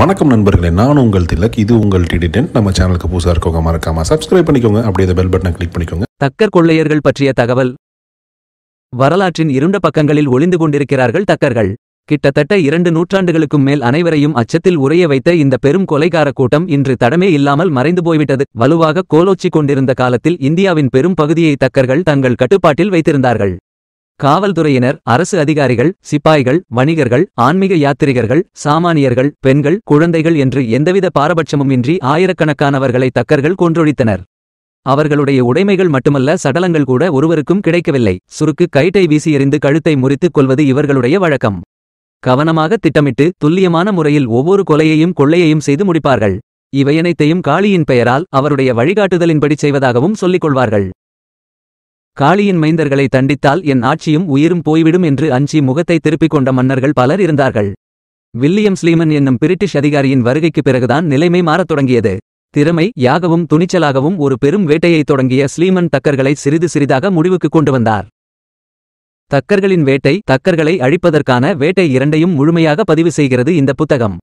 வணக்கம் நண்பர்களே நான் உங்கள் திலக் இது உங்கள் டிடிடென்ட் நம்ம சேனலுக்கு புதுசாக இருக்கவங்க மறக்காம சப்ஸ்கிரைப் பண்ணிக்கோங்க அப்படியே இந்த பெல் பட்டனை கிளிக் பண்ணிக்கோங்க தக்கர் கொள்ளையர்கள் பற்றிய தகவல் வரலாற்றின் இருண்ட பக்கங்களில் ஒளிந்து கொண்டிருக்கிறார்கள் தக்கர்கள் கிட்டத்தட்ட இரண்டு நூற்றாண்டுகளுக்கும் மேல் அனைவரையும் அச்சத்தில் உரைய வைத்த இந்த பெரும் கொலைகார கூட்டம் இன்று தடமே இல்லாமல் மறைந்து போய்விட்டது வலுவாக கோலோச்சி கொண்டிருந்த காலத்தில் இந்தியாவின் பெரும் பகுதியை தக்கர்கள் தங்கள் கட்டுப்பாட்டில் வைத்திருந்தார்கள் காவல்துறையினர் அரசு அதிகாரிகள் சிப்பாய்கள் வணிகர்கள் ஆன்மீக யாத்திரிகர்கள் சாமானியர்கள் பெண்கள் குழந்தைகள் என்று எந்தவித பாரபட்சமுமின்றி ஆயிரக்கணக்கானவர்களை தக்கர்கள் கொன்றொழித்தனர் அவர்களுடைய உடைமைகள் மட்டுமல்ல சடலங்கள் கூட ஒருவருக்கும் கிடைக்கவில்லை சுருக்கு கைட்டை வீசி எறிந்து கழுத்தை முறித்துக் கொள்வது இவர்களுடைய வழக்கம் கவனமாக திட்டமிட்டு துல்லியமான முறையில் ஒவ்வொரு கொலையையும் கொள்ளையையும் செய்து முடிப்பார்கள் இவையனைத்தையும் காளியின் பெயரால் அவருடைய வழிகாட்டுதலின்படி செய்வதாகவும் சொல்லிக் கொள்வார்கள் காளியின் மைந்தர்களை தண்டித்தால் என் ஆட்சியும் உயிரும் போய்விடும் என்று அஞ்சி முகத்தை திருப்பிக் கொண்ட மன்னர்கள் பலர் இருந்தார்கள் வில்லியம் ஸ்லீமன் என்னும் பிரிட்டிஷ் அதிகாரியின் வருகைக்கு பிறகுதான் நிலைமை மாறத் தொடங்கியது திறமை யாகவும் துணிச்சலாகவும் ஒரு பெரும் வேட்டையைத் தொடங்கிய ஸ்லீமன் தக்கர்களை சிறிது சிறிதாக முடிவுக்கு கொண்டு வந்தார் தக்கர்களின் வேட்டை தக்கர்களை அழிப்பதற்கான வேட்டை இரண்டையும் முழுமையாக பதிவு செய்கிறது இந்த புத்தகம்